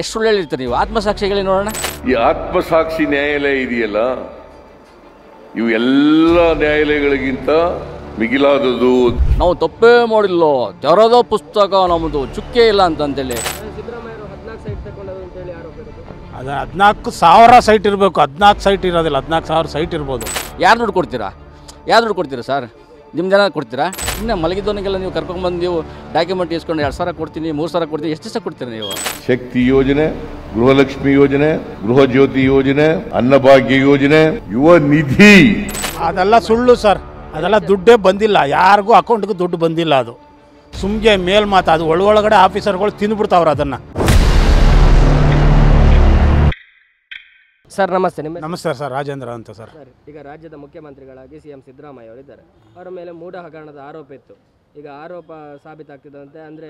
ಎಷ್ಟು ಸುಳ್ಳು ಹೇಳಿರ್ತೀರಿ ನೀವು ಆತ್ಮಸಾಕ್ಷಿಗಳು ನೋಡೋಣ ಈ ಆತ್ಮಸಾಕ್ಷಿ ನ್ಯಾಯಾಲಯ ಇದೆಯಲ್ಲ ಇವು ಎಲ್ಲ ನ್ಯಾಯಾಲಯಗಳಿಗಿಂತ ಮಿಗಿಲಾದದು ನಾವು ತಪ್ಪೇ ಮಾಡಿಲ್ಲ ತೆರದ ಪುಸ್ತಕ ನಮ್ಮದು ಚುಕ್ಕೆ ಇಲ್ಲ ಅಂತ ಅದು ಹದಿನಾಲ್ಕು ಸಾವಿರ ಸೈಟ್ ಇರಬೇಕು ಹದಿನಾಲ್ಕು ಸೈಟ್ ಇರೋದಿಲ್ಲ ಹದಿನಾಲ್ಕು ಸಾವಿರ ಸೈಟ್ ಇರ್ಬೋದು ಯಾರು ಕೊಡ್ತೀರಾ ಯಾರು ಕೊಡ್ತೀರಾ ಸರ್ ನಿಮ್ಮ ಜನ ಕೊಡ್ತೀರಾ ಇನ್ನು ಮಲಗಿದವನಿಗೆಲ್ಲ ನೀವು ಕರ್ಕೊಂಡ್ಬಂದು ನೀವು ಡಾಕ್ಯುಮೆಂಟ್ ಇಸ್ಕೊಂಡು ಎರಡು ಸಾವಿರ ಕೊಡ್ತೀನಿ ಮೂರು ಸಾವಿರ ಕೊಡ್ತೀನಿ ಎಷ್ಟು ದಿವಸ ಕೊಡ್ತೀರಿ ನೀವು ಶಕ್ತಿ ಯೋಜನೆ ಗೃಹಲಕ್ಷ್ಮಿ ಯೋಜನೆ ಗೃಹ ಜ್ಯೋತಿ ಯೋಜನೆ ಅನ್ನಭಾಗ್ಯ ಯೋಜನೆ ಯುವ ನಿಧಿ ಅದೆಲ್ಲ ಸುಳ್ಳು ಸರ್ ಅದೆಲ್ಲ ದುಡ್ಡೇ ಬಂದಿಲ್ಲ ಯಾರಿಗೂ ಅಕೌಂಟ್ಗೂ ದುಡ್ಡು ಬಂದಿಲ್ಲ ಅದು ಸುಮ್ಗೆ ಮೇಲ್ ಅದು ಅದು ಒಳಗಡೆ ಆಫೀಸರ್ಗಳು ತಿಂದ್ಬಿಡ್ತಾವ್ರು ಅದನ್ನು ಸರ್ ನಮಸ್ತೆ ನಿಮ್ಮ ನಮಸ್ತೆ ಸರ್ ರಾಜೇಂದ್ರ ಅಂತ ಸರ್ ಸರ್ ಈಗ ರಾಜ್ಯದ ಮುಖ್ಯಮಂತ್ರಿಗಳಾಗಿ ಸಿ ಎಂ ಸಿದ್ದರಾಮಯ್ಯ ಅವರಿದ್ದಾರೆ ಅವರ ಮೇಲೆ ಮೂಢ ಹಗರಣದ ಆರೋಪ ಇತ್ತು ಈಗ ಆರೋಪ ಸಾಬೀತಾಗ್ತಿದ್ದಂತೆ ಅಂದರೆ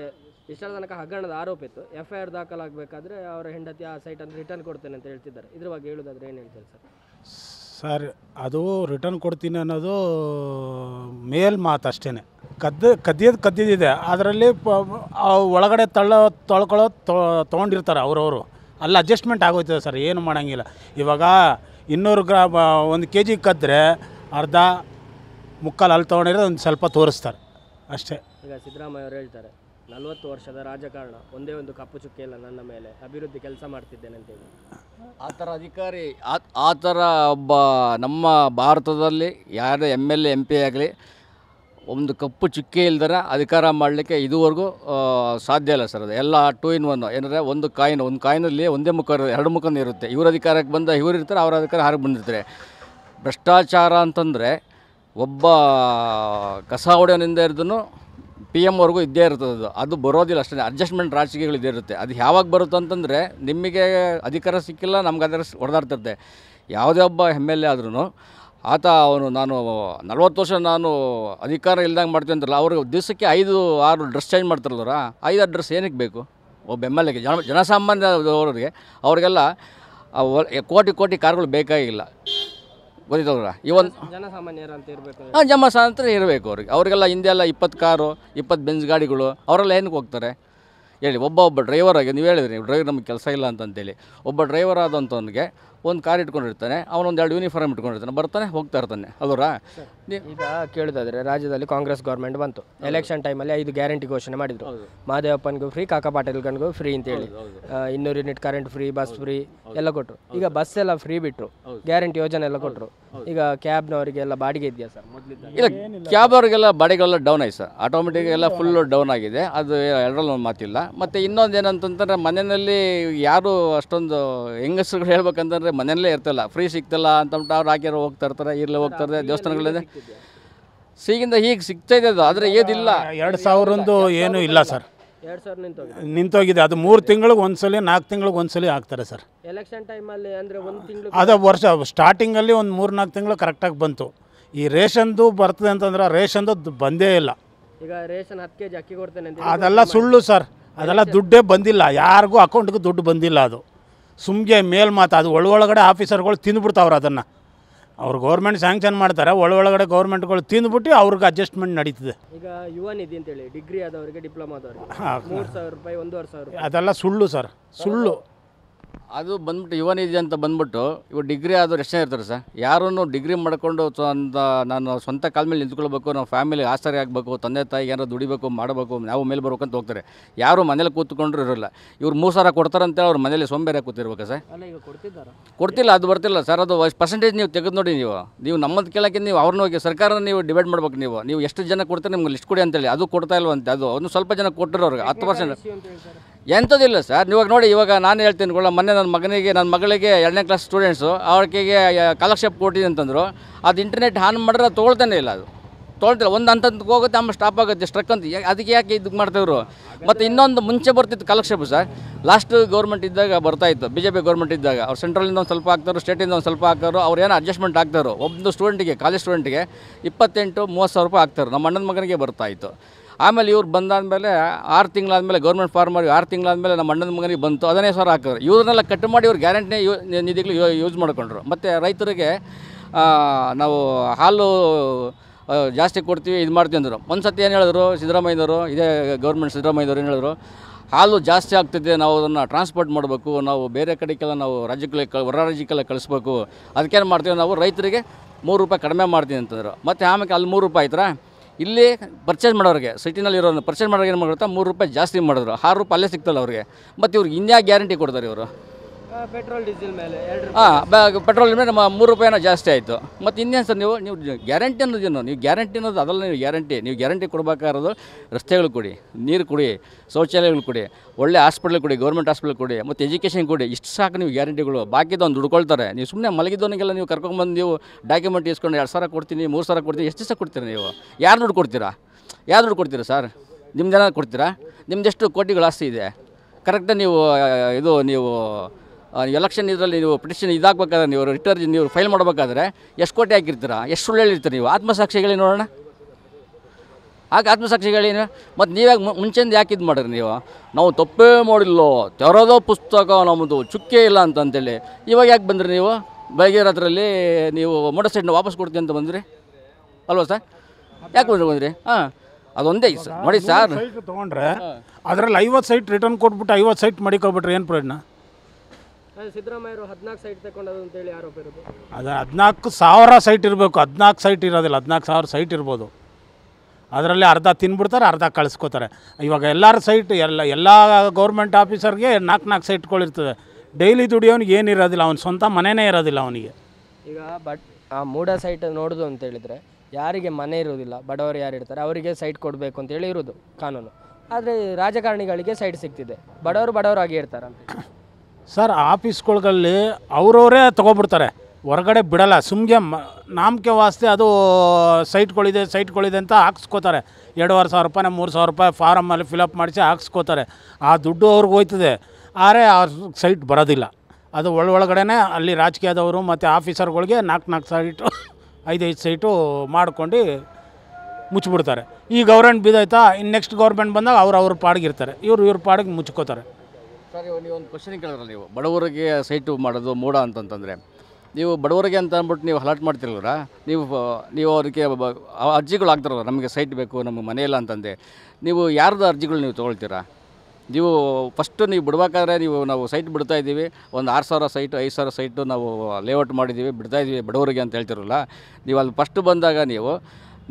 ಇಷ್ಟರ ತನಕ ಹಗರಣದ ಆರೋಪ ಇತ್ತು ಎಫ್ ಐ ಆರ್ ದಾಖಲಾಗಬೇಕಾದ್ರೆ ಅವರ ಹೆಂಡತಿ ಆ ಸೈಟಲ್ಲಿ ರಿಟರ್ನ್ ಕೊಡ್ತೇನೆ ಅಂತ ಹೇಳ್ತಿದ್ದಾರೆ ಇದ್ರ ಬಗ್ಗೆ ಹೇಳೋದಾದ್ರೆ ಏನು ಹೇಳ್ತೀರಿ ಸರ್ ಸರ್ ಅದು ರಿಟರ್ನ್ ಕೊಡ್ತೀನಿ ಅನ್ನೋದು ಮೇಲ್ ಮಾತು ಕದ್ದ ಕದ್ದು ಕದ್ದಿದ್ದಿದೆ ಅದರಲ್ಲಿ ಆ ಒಳಗಡೆ ತಳ್ಳೋ ತೊಳ್ಕೊಳ್ಳೋ ತೊಗೊಂಡಿರ್ತಾರೆ ಅವರವರು ಅಲ್ಲಿ ಅಡ್ಜಸ್ಟ್ಮೆಂಟ್ ಆಗೋಯ್ತದೆ ಸರ್ ಏನು ಮಾಡೋಂಗಿಲ್ಲ ಇವಾಗ ಇನ್ನೂರು ಗ್ರಾ ಒಂದು ಕೆ ಜಿ ಕದ್ದರೆ ಅರ್ಧ ಮುಕ್ಕಾಲು ಅಲ್ಲಿ ತೊಗೊಂಡಿರೋ ಒಂದು ಸ್ವಲ್ಪ ತೋರಿಸ್ತಾರೆ ಅಷ್ಟೇ ಈಗ ಸಿದ್ದರಾಮಯ್ಯ ಅವರು ಹೇಳ್ತಾರೆ ನಲವತ್ತು ವರ್ಷದ ರಾಜಕಾರಣ ಒಂದೇ ಒಂದು ಕಪ್ಪು ಚುಕ್ಕೆ ಇಲ್ಲ ನನ್ನ ಮೇಲೆ ಅಭಿವೃದ್ಧಿ ಕೆಲಸ ಮಾಡ್ತಿದ್ದೇನೆ ಅಂತೇಳಿ ಆ ಥರ ಅಧಿಕಾರಿ ಆ ಆ ಥರ ಒಬ್ಬ ನಮ್ಮ ಭಾರತದಲ್ಲಿ ಯಾರೇ M L A M P ಆಗಲಿ ಒಂದು ಕಪ್ಪು ಚುಕ್ಕೆ ಇಲ್ದರೆ ಅಧಿಕಾರ ಮಾಡಲಿಕ್ಕೆ ಇದುವರೆಗೂ ಸಾಧ್ಯ ಇಲ್ಲ ಸರ್ ಅದು ಎಲ್ಲ ಟೂ ಇನ್ ಒನ್ ಏನಂದರೆ ಒಂದು ಕಾಯಿನ್ ಒಂದು ಕಾಯಿನಲ್ಲಿ ಒಂದೇ ಮುಖ ಎರಡು ಮುಖನೇ ಇರುತ್ತೆ ಇವ್ರ ಅಧಿಕಾರಕ್ಕೆ ಬಂದ ಇವರು ಇರ್ತಾರೆ ಅವರ ಅಧಿಕಾರ ಹಾರಿಗೆ ಬಂದಿರ್ತಾರೆ ಭ್ರಷ್ಟಾಚಾರ ಅಂತಂದರೆ ಒಬ್ಬ ಕಸ ಹೊಡೆಯೋನಿಂದ ಹಿಡಿದು ಪಿ ಎಮ್ವರೆಗೂ ಇದ್ದೇ ಇರ್ತದೆ ಅದು ಅದು ಬರೋದಿಲ್ಲ ಅಷ್ಟೇ ಅಡ್ಜಸ್ಟ್ಮೆಂಟ್ ರಾಜಕೀಯಗಳು ಇದೇ ಇರುತ್ತೆ ಅದು ಯಾವಾಗ ಬರುತ್ತೆ ಅಂತಂದರೆ ನಿಮಗೆ ಅಧಿಕಾರ ಸಿಕ್ಕಿಲ್ಲ ನಮ್ಗೆ ಅದರ ಹೊಡೆದಾಡ್ತಿರ್ತೆ ಯಾವುದೇ ಒಬ್ಬ ಎಮ್ ಎಲ್ ಎ ಆದ್ರೂ ಆತ ಅವನು ನಾನು ನಲ್ವತ್ತು ವರ್ಷ ನಾನು ಅಧಿಕಾರ ಇಲ್ದಂಗೆ ಮಾಡ್ತೀನಿ ಅಂತಲ್ಲ ಅವ್ರಿಗೆ ದಿವಸಕ್ಕೆ ಐದು ಆರು ಡ್ರೆಸ್ ಚೇಂಜ್ ಮಾಡ್ತಾರಲ್ಲವ್ರ ಐದು ಆರು ಡ್ರೆಸ್ ಏನಕ್ಕೆ ಬೇಕು ಒಬ್ಬ ಎಮ್ ಎಲ್ ಎಗೆ ಜನ ಜನಸಾಮಾನ್ಯದವ್ರಿಗೆ ಅವ್ರಿಗೆಲ್ಲ ಕೋಟಿ ಕೋಟಿ ಕಾರ್ಗಳು ಬೇಕಾಗಿಲ್ಲ ಗೊತ್ತಿದ್ರ ಇವನ್ ಜನಸಾಮಾನ್ಯರು ಅಂತ ಇರಬೇಕು ಹಾಂ ಜನಸಾಮಾನ್ಯರ ಇರಬೇಕು ಅವ್ರಿಗೆ ಅವರಿಗೆಲ್ಲ ಹಿಂದೆಲ್ಲ ಇಪ್ಪತ್ತು ಕಾರು ಇಪ್ಪತ್ತು ಬೆಂಜ್ ಗಾಡಿಗಳು ಅವರೆಲ್ಲ ಏನಕ್ಕೆ ಹೋಗ್ತಾರೆ ಹೇಳಿ ಒಬ್ಬ ಒಬ್ಬ ಡ್ರೈವರ್ ಆಗಿ ನೀವು ಹೇಳಿದ್ರಿ ಡ್ರೈವರ್ ನಮಗೆ ಕೆಲಸ ಇಲ್ಲ ಅಂತಂತೇಳಿ ಒಬ್ಬ ಡ್ರೈವರ್ ಆದಂಥವ್ನಿಗೆ ಒಂದು ಕಾರ್ ಇಟ್ಕೊಂಡಿರ್ತಾನೆ ಅವನೊಂದು ಎರಡು ಯೂನಿಫಾರ್ಮ್ ಇಟ್ಕೊಂಡಿರ್ತಾನೆ ಬರ್ತಾನೆ ಹೋಗ್ತಾ ಇರ್ತಾನೆ ಅವರ ಈಗ ಕೇಳಿದ್ರೆ ರಾಜ್ಯದಲ್ಲಿ ಕಾಂಗ್ರೆಸ್ ಗೌರ್ಮೆಂಟ್ ಬಂತು ಎಲೆಕ್ಷನ್ ಟೈಮಲ್ಲಿ ಐದು ಗ್ಯಾರಂಟಿ ಘೋಷಣೆ ಮಾಡಿದ್ರು ಮಾದೇವಪ್ಪನಿಗೂ ಫ್ರೀ ಕಾಕಾ ಪಾಟೀಲ್ಗನ್ಗೂ ಫ್ರೀ ಅಂತೇಳಿ ಇನ್ನೂರು unit current free bus free ಎಲ್ಲ ಕೊಟ್ಟರು ಈಗ ಬಸ್ ಎಲ್ಲ ಫ್ರೀ ಬಿಟ್ಟರು ಗ್ಯಾರಂಟಿ ಯೋಜನೆ ಎಲ್ಲ ಕೊಟ್ಟರು ಈಗ ಕ್ಯಾಬ್ನವರಿಗೆಲ್ಲ ಬಾಡಿಗೆ ಇದೆಯಾ ಸರ್ ಇಲ್ಲ ಕ್ಯಾಬ್ ಅವರಿಗೆಲ್ಲ ಬಾಡಿಗೆಲ್ಲ ಡೌನ್ ಆಯ್ತು ಸರ್ ಆಟೋಮೆಟಿಕ್ ಎಲ್ಲ ಫುಲ್ಲು ಡೌನ್ ಆಗಿದೆ ಅದು ಎರಡರಲ್ಲಿ ಒಂದು ಮಾತಿಲ್ಲ ಮತ್ತು ಇನ್ನೊಂದು ಮನೆಯಲ್ಲಿ ಯಾರು ಅಷ್ಟೊಂದು ಹೆಂಗಸರುಗಳು ಹೇಳ್ಬೇಕಂದ್ರೆ ಅಂದರೆ ಮನೆಯಲ್ಲೇ ಇರ್ತಲ್ಲ ಫ್ರೀ ಸಿಗ್ತಲ್ಲ ಅಂತಂದ್ಬಿಟ್ಟು ಅವ್ರು ಹಾಕಿರೋ ಹೋಗ್ತಾ ಇರ್ತಾರೆ ಇರ್ಲಿ ಹೋಗ್ತಾ ಇರ್ತಾರೆ ದೇವಸ್ಥಾನಗಳಲ್ಲಿ ಸೀಗಿಂದ ಈಗ ಸಿಗ್ತಾ ಇದೆ ಅದು ಆದರೆ ಏನಿಲ್ಲ ಎರಡು ಒಂದು ಏನೂ ಇಲ್ಲ ಸರ್ ನಿಂತೋಗಿದೆ ಅದು ಮೂರು ತಿಂಗಳಿಗೆ ಒಂದ್ಸಲಿ ನಾಲ್ಕು ತಿಂಗಳಿಗೆ ಒಂದ್ಸಲಿ ಹಾಕ್ತಾರೆ ಸರ್ ಎಲೆಕ್ಷನ್ ವರ್ಷ ಸ್ಟಾರ್ಟಿಂಗ್ ಒಂದು ಅದು ವರ್ಷ ಸ್ಟಾರ್ಟಿಂಗಲ್ಲಿ ಒಂದು ಮೂರು ನಾಲ್ಕು ತಿಂಗಳು ಕರೆಕ್ಟಾಗಿ ಬಂತು ಈ ರೇಷನ್ದು ಬರ್ತದೆ ಅಂತಂದ್ರೆ ರೇಷನ್ದು ಬಂದೇ ಇಲ್ಲ ಈಗ ರೇಷನ್ ಹತ್ತು ಕೆಜಿ ಅಕ್ಕಿ ಕೊಡ್ತೇನೆ ಅದೆಲ್ಲ ಸುಳ್ಳು ಸರ್ ಅದೆಲ್ಲ ದುಡ್ಡೇ ಬಂದಿಲ್ಲ ಯಾರಿಗೂ ಅಕೌಂಟ್ಗೆ ದುಡ್ಡು ಬಂದಿಲ್ಲ ಅದು ಸುಮ್ಗೆ ಮೇಲ್ ಮಾತು ಅದು ಒಳಗಡೆ ಆಫೀಸರ್ಗಳು ತಿಂದ್ಬಿಡ್ತಾವ್ರು ಅದನ್ನು ಅವ್ರು ಗೌರ್ಮೆಂಟ್ ಸ್ಯಾಂಕ್ಷನ್ ಮಾಡ್ತಾರೆ ಒಳಗಡೆ ಗೌರ್ಮೆಂಟ್ಗಳು ತಿಂದ್ಬಿಟ್ಟು ಅವ್ರಿಗೆ ಅಡ್ಜಸ್ಟ್ಮೆಂಟ್ ನಡೀತದೆ ಈಗ ಯುವ ನಿಧಿ ಅಂತೇಳಿ ಡಿಗ್ರಿ ಆದವರಿಗೆ ಡಿಪ್ಲೊಮಾದವ್ರಿಗೆ ಮೂರು ಸಾವಿರ ರೂಪಾಯಿ ಒಂದೂವರೆ ಸಾವಿರ ಅದೆಲ್ಲ ಸುಳ್ಳು ಸರ್ ಸುಳ್ಳು ಅದು ಬಂದ್ಬಿಟ್ಟು ನಿಧಿ ಅಂತ ಬಂದ್ಬಿಟ್ಟು ಇವು ಡಿಗ್ರಿ ಆದವ್ರು ಎಷ್ಟೇ ಇರ್ತಾರೆ ಸರ್ ಯಾರೂ ಡಿಗ್ರಿ ಮಾಡ್ಕೊಂಡು ಅಂತ ನಾನು ಸ್ವಂತ ಕಾಲ ಮೇಲೆ ನಿಂತ್ಕೊಳ್ಬೇಕು ನಮ್ಮ ಫ್ಯಾಮಿಲಿ ಆಸರೆ ಆಗಬೇಕು ತಂದೆ ತಾಯಿ ಏನಾರು ದುಡಿಬೇಕು ಮಾಡಬೇಕು ನಾವು ಮೇಲೆ ಬರ್ಬೇಕು ಅಂತ ಹೋಗ್ತಾರೆ ಯಾರು ಮನೇಲಿ ಕೂತ್ಕೊಂಡ್ರು ಇರೋಲ್ಲ ಇವ್ರು ಮೂರು ಸಾವಿರ ಕೊಡ್ತಾರಂತ ಅವ್ರ ಮನೇಲಿ ಸೋಂಬೇರೆ ಕೂತಿರ್ಬೇಕು ಸರ್ ಕೊಡ್ತಿಲ್ಲ ಅದು ಬರ್ತಿಲ್ಲ ಸರ್ ಅದು ಪರ್ಸೆಂಟೇಜ್ ನೀವು ತೆಗೆದು ನೋಡಿ ನೀವು ನೀವು ನಮ್ಮದು ಕೇಳೋಕ್ಕೆ ನೀವು ಅವ್ರನ್ನ ಹೋಗಿ ಸರ್ಕಾರ ನೀವು ಡಿವೈಡ್ ಮಾಡ್ಬೇಕು ನೀವು ನೀವು ಎಷ್ಟು ಜನ ಕೊಡ್ತಾರೆ ನಿಮ್ಗೆ ಲಿಸ್ಟ್ ಕೊಡಿ ಅಂತೇಳಿ ಅದು ಕೊಡ್ತಾ ಇಲ್ವಂತೆ ಅದು ಒಂದು ಸ್ವಲ್ಪ ಜನ ಕೊಟ್ಟರು ಅವ್ರಿಗೆ ಹತ್ತು ಪರ್ಸೆಂಟ್ ಎಂಥದ್ದಿಲ್ಲ ಸರ್ ಇವಾಗ ನೋಡಿ ಇವಾಗ ನಾನು ಹೇಳ್ತೀನಿ ಕೂಡ ಮೊನ್ನೆ ನನ್ನ ಮಗನಿಗೆ ನನ್ನ ಮಗಳಿಗೆ ಎರಡನೇ ಕ್ಲಾಸ್ ಸ್ಟೂಡೆಂಟ್ಸು ಅವ್ರಿಗೆ ಕಾಲರ್ಶಿಪ್ ಕೊಟ್ಟಿದ್ದೀನಿ ಅಂತಂದರು ಅದು ಇಂಟರ್ನೆಟ್ ಆನ್ ಮಾಡಿದ್ರೆ ತೊಗೊಳ್ತಾನೆ ಇಲ್ಲ ಅದು ತೊಗೊಳ್ತಿಲ್ಲ ಒಂದು ಹಂತಂತ ಹೋಗುತ್ತೆ ಆಮೇಲೆ ಸ್ಟಾಪ್ ಆಗುತ್ತೆ ಸ್ಟ್ರಕ್ ಅಂತ ಅದಕ್ಕೆ ಯಾಕೆ ಇದಕ್ಕೆ ಮಾಡ್ತಾಯಿದ್ರು ಮತ್ತು ಇನ್ನೊಂದು ಮುಂಚೆ ಬರ್ತಿತ್ತು ಕಾಲಕ್ಷೇಪ ಸರ್ ಲಾಸ್ಟ್ ಗೌರ್ಮೆಂಟ್ ಇದ್ದಾಗ ಬರ್ತಾಯಿತ್ತು ಬಿ ಜೆ ಪಿ ಗೌರ್ಮೆಂಟ್ ಇದ್ದಾಗ ಅವ್ರು ಸೆಂಟ್ರಲಿಂದ ಒಂದು ಸ್ವಲ್ಪ ಹಾಕ್ತಾರೋ ಸ್ಟೇಟಿಂದ ಒಂದು ಸ್ವಲ್ಪ ಹಾಕ್ತಾರೋ ಅವ್ರು ಏನೋ ಅಡ್ಜಸ್ಟ್ಮೆಂಟ್ ಆಗ್ತಾರೋ ಒಬ್ಬ ಸ್ಟೂಡೆಂಟಿಗೆ ಕಾಲೇಜ್ ಸ್ಟೂಡೆಂಟಿಗೆ ಇಪ್ಪತ್ತೆಂಟು ಮೂವತ್ತು ಸಾವಿರ ರೂಪಾಯಿ ಹಾಕ್ತಾರೆ ನಮ್ಮ ಅಣ್ಣನ ಮಗನಿಗೆ ಬರ್ತಾಯಿತ್ತು ಆಮೇಲೆ ಇವ್ರು ಬಂದಾದಮೇಲೆ ಆರು ತಿಂಗಳಾದಮೇಲೆ ಗೌರ್ಮೆಂಟ್ ಫಾರ್ಮರ್ ಆರು ತಿಂಗಳಾದಮೇಲೆ ನಮ್ಮ ಅಣ್ಣನ ಮಗನಿಗೆ ಬಂತು ಅದನ್ನೇ ಸರ್ ಹಾಕಿದ್ರು ಇವ್ರನ್ನೆಲ್ಲ ಕಟ್ ಮಾಡಿ ಇವ್ರು ಗ್ಯಾರಂಟಿನೇ ಯೂ ನಿಧಿಗಳು ಯೂಸ್ ಮಾಡಿಕೊಂಡ್ರು ಮತ್ತು ರೈತರಿಗೆ ನಾವು ಹಾಲು ಜಾಸ್ತಿ ಕೊಡ್ತೀವಿ ಇದು ಮಾಡ್ತೀವಿ ಅಂದರು ಒಂದು ಸತಿ ಏನು ಹೇಳಿದ್ರು ಸಿದ್ದರಾಮಯ್ಯವರು ಇದೇ ಗೌರ್ಮೆಂಟ್ ಸಿದ್ದರಾಮಯ್ಯವ್ರು ಏನು ಹೇಳಿದ್ರು ಹಾಲು ಜಾಸ್ತಿ ಆಗ್ತಿದೆ ನಾವು ಅದನ್ನು ಟ್ರಾನ್ಸ್ಪೋರ್ಟ್ ಮಾಡಬೇಕು ನಾವು ಬೇರೆ ಕಡೆಗೆಲ್ಲ ನಾವು ರಾಜ್ಯಕ್ಕೆ ಹೊರ ರಾಜ್ಯಕ್ಕೆಲ್ಲ ಕಳಿಸ್ಬೇಕು ಅದಕ್ಕೇನು ಮಾಡ್ತೀವಿ ನಾವು ರೈತರಿಗೆ ಮೂರು ರೂಪಾಯಿ ಕಡಿಮೆ ಮಾಡ್ತೀವಿ ಅಂತಂದರು ಮತ್ತು ಆಮೇಲೆ ಅಲ್ಲಿ ಮೂರು ರೂಪಾಯಿ ಆಯ್ತಾ ಇಲ್ಲಿ ಪರ್ಚೇಸ್ ಮಾಡೋರಿಗೆ ಸಿಟಿನಲ್ಲಿ ಇರೋರು ಪರ್ಚೇಸ್ ಮಾಡೋರಿಗೆ ಏನು ಮಾಡ್ತಾ ಮೂರು ರೂಪಾಯಿ ಜಾಸ್ತಿ ಮಾಡಿದ್ರು ಆರು ರೂಪಾಯಿ ಅಲ್ಲೇ ಸಿಗ್ತಲ್ಲ ಅವ್ರಿಗೆ ಮತ್ತು ಇವ್ರಿಗೆ ಇನ್ಯಾ ಗ್ಯಾರಂಟಿ ಕೊಡ್ತಾರೆ ಇವರು ಪೆಟ್ರೋಲ್ ಡೀಸೆಲ್ ಮೇಲೆ ಹಾಂ ಪೆಟ್ರೋಲ್ ಮೇಲೆ ನಮ್ಮ ಮೂರು ರೂಪಾಯಿನೋ ಜಾಸ್ತಿ ಆಯಿತು ಮತ್ತು ಇನ್ನೇನು ಸರ್ ನೀವು ನೀವು ಗ್ಯಾರಂಟಿ ಅನ್ನೋದೇನು ನೀವು ಗ್ಯಾರಂಟಿ ಅನ್ನೋದು ಅದಲ್ಲ ನೀವು ಗ್ಯಾರಂಟಿ ನೀವು ಗ್ಯಾರಂಟಿ ಕೊಡಬೇಕಾಗಿರೋದು ರಸ್ತೆಗಳು ಕೊಡಿ ನೀರು ಕೊಡಿ ಶೌಚಾಲಯಗಳು ಕೊಡಿ ಒಳ್ಳೆ ಹಾಸ್ಪಿಟ್ಲ್ ಕೊಡಿ ಗೌರ್ಮೆಂಟ್ ಹಾಸ್ಪಿಟ್ಲ್ ಕೊಡಿ ಮತ್ತು ಎಜುಕೇಷನ್ ಕೊಡಿ ಇಷ್ಟು ಸಾಕು ನೀವು ಗ್ಯಾರಂಟಿಗಳು ಬಾಕಿದೊಂದು ದುಡ್ಕೊಳ್ತಾರೆ ನೀವು ಸುಮ್ಮನೆ ಮಲಗಿದವನಿಗೆಲ್ಲ ನೀವು ಕರ್ಕೊಂಡ್ಬಂದು ನೀವು ಡಾಕ್ಯುಮೆಂಟ್ ಇಸ್ಕೊಂಡು ಎರಡು ಸಾವಿರ ಕೊಡ್ತೀನಿ ಮೂರು ಸಾವಿರ ಕೊಡ್ತೀನಿ ಎಷ್ಟು ದಿವಸ ಕೊಡ್ತೀರಾ ನೀವು ಯಾರು ದುಡ್ಡು ಕೊಡ್ತೀರಾ ಯಾರು ದುಡ್ಡು ಕೊಡ್ತೀರಾ ಸರ್ ನಿಮ್ದೇನಾದ್ರು ಕೊಡ್ತೀರಾ ನಿಮ್ದೆಷ್ಟು ಕೋಟಿಗಳು ಆಸ್ತಿ ಇದೆ ಕರೆಕ್ಟಾಗಿ ನೀವು ಇದು ನೀವು ಎಲೆಕ್ಷನ್ ಇದರಲ್ಲಿ ನೀವು ಪಿಟಿಷನ್ ಇದಾಗಬೇಕಾದ್ರೆ ನೀವು ರಿಟರ್ ನೀವು ಫೈಲ್ ಮಾಡಬೇಕಾದ್ರೆ ಎಷ್ಟು ಕೋಟಿ ಹಾಕಿರ್ತೀರಾ ಎಷ್ಟು ಸುಳ್ಳು ಹೇಳಿರ್ತೀರ ನೀವು ಆತ್ಮಸಾಕ್ಷಿಗಳೇ ನೋಡೋಣ ಹಾಗೆ ಆತ್ಮಸಾಕ್ಷಿಗಳೇನು ಮತ್ತು ನೀವಾಗ ಮುಂಚೆಯಿಂದ ಯಾಕೆ ಇದು ಮಾಡಿರಿ ನೀವು ನಾವು ತಪ್ಪೇ ಮಾಡಿಲ್ಲೋ ತೆರೋದೋ ಪುಸ್ತಕ ನಮ್ಮದು ಚುಕ್ಕೆ ಇಲ್ಲ ಅಂತಂತೇಳಿ ಇವಾಗ ಯಾಕೆ ಬಂದ್ರಿ ನೀವು ಬೆಳಗ್ಗೆ ರಾತ್ರಲ್ಲಿ ನೀವು ಮೋಟರ್ ಸೈಡ್ನ ವಾಪಸ್ ಕೊಡ್ತೀನಿ ಅಂತ ಬಂದ್ರಿ ಅಲ್ವಾ ಸರ್ ಯಾಕೆ ಬಂದ್ರಿ ಬಂದ್ರಿ ಹಾಂ ಅದೊಂದೇ ಸರ್ ನೋಡಿ ಸರ್ ತೊಗೊಂಡ್ರೆ ಅದರಲ್ಲಿ ಐವತ್ತು ಸೈಟ್ ರಿಟರ್ನ್ ಕೊಟ್ಬಿಟ್ಟು ಐವತ್ತು ಸೈಟ್ ಮಾಡಿಕೊಳ್ಬಿಟ್ರೆ ಏನು ಪ್ರಯೋಜನ ಸಿದ್ದರಾಮಯ್ಯರು ಹದಿನಾಲ್ಕು ಸೈಟ್ ಅಂತ ಅಂತೇಳಿ ಆರೋಪ ಇರೋದು ಅದು ಹದಿನಾಲ್ಕು ಸಾವಿರ ಸೈಟ್ ಇರಬೇಕು ಹದಿನಾಲ್ಕು ಸೈಟ್ ಇರೋದಿಲ್ಲ ಹದಿನಾಲ್ಕು ಸಾವಿರ ಸೈಟ್ ಇರ್ಬೋದು ಅದರಲ್ಲಿ ಅರ್ಧ ತಿನ್ಬಿಡ್ತಾರೆ ಅರ್ಧ ಕಳಿಸ್ಕೋತಾರೆ ಇವಾಗ ಎಲ್ಲರ ಸೈಟ್ ಎಲ್ಲ ಎಲ್ಲ ಗೌರ್ಮೆಂಟ್ ಆಫೀಸರ್ಗೆ ನಾಲ್ಕು ನಾಲ್ಕು ಸೈಟ್ಗಳಿರ್ತದೆ ಡೈಲಿ ದುಡಿಯೋನಿಗೆ ಏನಿರೋದಿಲ್ಲ ಅವ್ನು ಸ್ವಂತ ಮನೆಯೇ ಇರೋದಿಲ್ಲ ಅವನಿಗೆ ಈಗ ಬಟ್ ಆ ಮೂಡ ಸೈಟ್ ನೋಡೋದು ಅಂತ ಹೇಳಿದರೆ ಯಾರಿಗೆ ಮನೆ ಇರೋದಿಲ್ಲ ಬಡವರು ಯಾರು ಇರ್ತಾರೆ ಅವರಿಗೆ ಸೈಟ್ ಕೊಡಬೇಕು ಅಂತೇಳಿ ಇರೋದು ಕಾನೂನು ಆದರೆ ರಾಜಕಾರಣಿಗಳಿಗೆ ಸೈಟ್ ಸಿಗ್ತಿದೆ ಬಡವರು ಬಡವರಾಗಿ ಅಂತ ಸರ್ ಆಫೀಸ್ಗಳ್ಗಲ್ಲಿ ಅವರವರೇ ತೊಗೊಬಿಡ್ತಾರೆ ಹೊರಗಡೆ ಬಿಡಲ್ಲ ಸುಮ್ಗೆ ನಾಮಕೆ ವಾಸ್ತೆ ಅದು ಸೈಟ್ಗಳಿದೆ ಸೈಟ್ಗಳಿದೆ ಅಂತ ಹಾಕ್ಸ್ಕೋತಾರೆ ಎರಡುವರೆ ಸಾವಿರ ರೂಪಾಯಿ ಮೂರು ಸಾವಿರ ರೂಪಾಯಿ ಫಾರಮಲ್ಲಿ ಫಿಲಪ್ ಮಾಡಿಸಿ ಹಾಕ್ಸ್ಕೋತಾರೆ ಆ ದುಡ್ಡು ಅವ್ರಿಗೆ ಹೋಯ್ತದೆ ಆದರೆ ಆ ಸೈಟ್ ಬರೋದಿಲ್ಲ ಅದು ಒಳಗಡೆ ಅಲ್ಲಿ ರಾಜಕೀಯದವರು ಮತ್ತು ಆಫೀಸರ್ಗಳಿಗೆ ನಾಲ್ಕು ನಾಲ್ಕು ಸೈಟು ಐದೈದು ಸೈಟು ಮಾಡ್ಕೊಂಡು ಮುಚ್ಚಿಬಿಡ್ತಾರೆ ಈ ಗೌರ್ಮೆಂಟ್ ಬಿದ್ದಾಯ್ತಾ ಇನ್ನು ನೆಕ್ಸ್ಟ್ ಗೌರ್ಮೆಂಟ್ ಬಂದಾಗ ಅವ್ರು ಅವ್ರ ಇರ್ತಾರೆ ಇವ್ರು ಇವ್ರ ಪಾಡಿಗೆ ಮುಚ್ಕೋತಾರೆ ಸರ್ ನೀವು ಒಂದು ಕ್ವಶನ್ ನೀವು ಬಡವರಿಗೆ ಸೈಟು ಮಾಡೋದು ಮೋಡ ಅಂತಂತಂದರೆ ನೀವು ಬಡವರಿಗೆ ಅಂತ ಅಂದ್ಬಿಟ್ಟು ನೀವು ಹಲಾಟ್ ಮಾಡ್ತಿರಲ್ಲ ನೀವು ನೀವು ಅವ್ರಿಗೆ ಅರ್ಜಿಗಳು ಆಗ್ತಾರಲ್ಲ ನಮಗೆ ಸೈಟ್ ಬೇಕು ನಮಗೆ ಮನೆ ಇಲ್ಲ ಅಂತಂದೆ ನೀವು ಯಾರ್ದು ಅರ್ಜಿಗಳು ನೀವು ತೊಗೊಳ್ತೀರಾ ನೀವು ಫಸ್ಟು ನೀವು ಬಿಡ್ಬೇಕಾದ್ರೆ ನೀವು ನಾವು ಸೈಟ್ ಬಿಡ್ತಾ ಇದ್ದೀವಿ ಒಂದು ಆರು ಸಾವಿರ ಸೈಟು ಐದು ಸಾವಿರ ಸೈಟು ನಾವು ಲೇಔಟ್ ಮಾಡಿದ್ದೀವಿ ಬಿಡ್ತಾ ಇದ್ದೀವಿ ಬಡವರಿಗೆ ಅಂತ ಹೇಳ್ತಿರಲ್ಲ ನೀವು ಅಲ್ಲಿ ಫಸ್ಟ್ ಬಂದಾಗ ನೀವು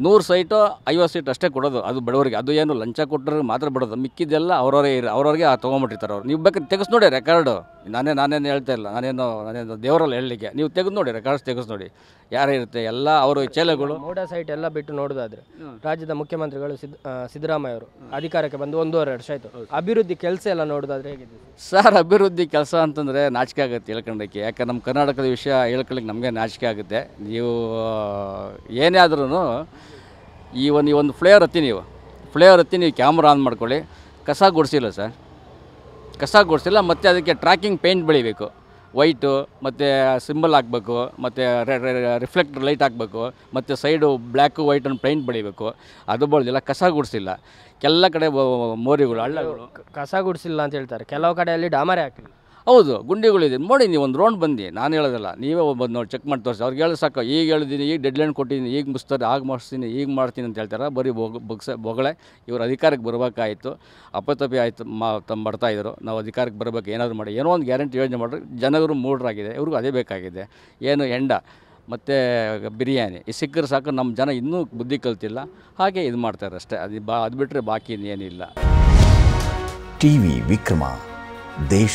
ನೂರು ಸೈಟು ಐವತ್ತು ಸೀಟ್ ಅಷ್ಟೇ ಕೊಡೋದು ಅದು ಬಡವರಿಗೆ ಅದು ಏನು ಲಂಚ ಕೊಟ್ಟರೆ ಮಾತ್ರ ಬಿಡೋದು ಮಿಕ್ಕಿದ್ದೆಲ್ಲ ಅವ್ರವರೇ ಇರೋ ಅವ್ರವ್ರಿಗೆ ತೊಗೊಂಬಿಟ್ಟಿರ್ತಾರೆ ಅವ್ರು ನೀವು ಬೇಕಾದ್ರೆ ತೆಗೆಸ್ ನೋಡಿ ರೆಕಾರ್ಡು ನಾನೇ ನಾನೇನು ಹೇಳ್ತಾ ಇಲ್ಲ ನಾನೇನು ನಾನೇನು ದೇವರಲ್ಲಿ ಹೇಳಲಿಕ್ಕೆ ನೀವು ತೆಗೆದು ನೋಡಿ ರೆಕಾರ್ಡ್ಸ್ ತೆಗೆಸ್ ನೋಡಿ ಯಾರು ಇರುತ್ತೆ ಎಲ್ಲ ಅವರು ಚೇಲಗಳು ಮೋಡ ಸೈಟ್ ಎಲ್ಲ ಬಿಟ್ಟು ನೋಡೋದಾದ್ರೆ ರಾಜ್ಯದ ಮುಖ್ಯಮಂತ್ರಿಗಳು ಸಿದ್ ಸಿದ್ದರಾಮಯ್ಯ ಅವರು ಅಧಿಕಾರಕ್ಕೆ ಬಂದು ಒಂದೂವರೆ ವರ್ಷ ಆಯಿತು ಅಭಿವೃದ್ಧಿ ಕೆಲಸ ಎಲ್ಲ ನೋಡೋದಾದ್ರೆ ಸರ್ ಅಭಿವೃದ್ಧಿ ಕೆಲಸ ಅಂತಂದರೆ ನಾಚಿಕೆ ಆಗುತ್ತೆ ಹೇಳ್ಕೊಂಡಕ್ಕೆ ಯಾಕೆ ನಮ್ಮ ಕರ್ನಾಟಕದ ವಿಷಯ ಹೇಳ್ಕೊಳ್ಳಿಕ್ಕೆ ನಮಗೆ ನಾಚಿಕೆ ಆಗುತ್ತೆ ನೀವು ಏನೇ ಆದ್ರೂ ಈ ಒಂದು ಈ ಒಂದು ಫ್ಲೇಯರ್ ಹತ್ತಿ ನೀವು ಫ್ಲೇಯರ್ ಹತ್ತಿ ನೀವು ಕ್ಯಾಮ್ರಾ ಆನ್ ಮಾಡ್ಕೊಳ್ಳಿ ಕಸ ಗುಡಿಸಿಲ್ಲ ಸರ್ ಕಸ ಗುಡಿಸಿಲ್ಲ ಮತ್ತು ಅದಕ್ಕೆ ಟ್ರ್ಯಾಕಿಂಗ್ ಪೇಂಟ್ ಬೆಳಿಬೇಕು ವೈಟು ಮತ್ತು ಸಿಂಬಲ್ ಹಾಕಬೇಕು ಮತ್ತು ರಿಫ್ಲೆಕ್ಟ್ ಲೈಟ್ ಹಾಕಬೇಕು ಮತ್ತು ಸೈಡು ಬ್ಲ್ಯಾಕು ವೈಟನ್ನು ಪೇಂಟ್ ಬೆಳಿಬೇಕು ಅದು ಬಳ್ದಿಲ್ಲ ಕಸ ಗುಡಿಸಿಲ್ಲ ಎಲ್ಲ ಕಡೆ ಮೋರಿಗಳು ಹಳ್ಳಗಳು ಕಸ ಗುಡಿಸಿಲ್ಲ ಅಂತ ಹೇಳ್ತಾರೆ ಕೆಲವು ಕಡೆಯಲ್ಲಿ ಡಾಮರೇ ಹಾಕಿಲ್ಲ ಹೌದು ಗುಂಡಿಗಳಿದೆ ನೋಡಿ ನೀವು ಒಂದು ರೌಂಡ್ ಬಂದು ನಾನು ಹೇಳೋದಿಲ್ಲ ನೀವೇ ಒಬ್ಬ ನೋಡಿ ಚೆಕ್ ಮಾಡಿ ತೋರಿಸಿ ಅವ್ರಿಗೆ ಹೇಳಿ ಸಾಕು ಈಗ ಹೇಳಿದ್ದೀನಿ ಈಗ ಡೆಡ್ಲೈನ್ ಕೊಟ್ಟಿದ್ದೀನಿ ಈಗ ಮುಗಿಸ್ತಾರೆ ಆಗ ಮಾಡಿಸ್ತೀನಿ ಈಗ ಮಾಡ್ತೀನಿ ಅಂತ ಹೇಳ್ತಾರೆ ಬರೀ ಬೊಗ್ ಬೊಗ್ಸ ಬೊಗಳೆ ಇವರು ಅಧಿಕಾರಕ್ಕೆ ಬರಬೇಕಾಯಿತು ಅಪತಪಿ ಆಯಿತು ಮಾ ತಮ್ಮ ಬರ್ತಾಯಿದ್ರು ನಾವು ಅಧಿಕಾರಕ್ಕೆ ಬರಬೇಕು ಏನಾದರೂ ಮಾಡಿ ಏನೋ ಒಂದು ಗ್ಯಾರಂಟಿ ಯೋಜನೆ ಮಾಡಿದ್ರೆ ಜನಗರು ಮೂಡ್ರಾಗಿದೆ ಇವ್ರಿಗೂ ಅದೇ ಬೇಕಾಗಿದೆ ಏನು ಎಂಡ ಮತ್ತು ಬಿರಿಯಾನಿ ಈ ಸಿಕ್ಕರೆ ಸಾಕು ನಮ್ಮ ಜನ ಇನ್ನೂ ಬುದ್ಧಿ ಕಲ್ತಿಲ್ಲ ಹಾಗೆ ಇದು ಮಾಡ್ತಾರೆ ಅಷ್ಟೇ ಅದು ಬಾ ಅದು ಬಿಟ್ಟರೆ ಬಾಕಿ ಇನ್ನೇನಿಲ್ಲ ಟಿ ವಿ ವಿಕ್ರಮ ದೇಶ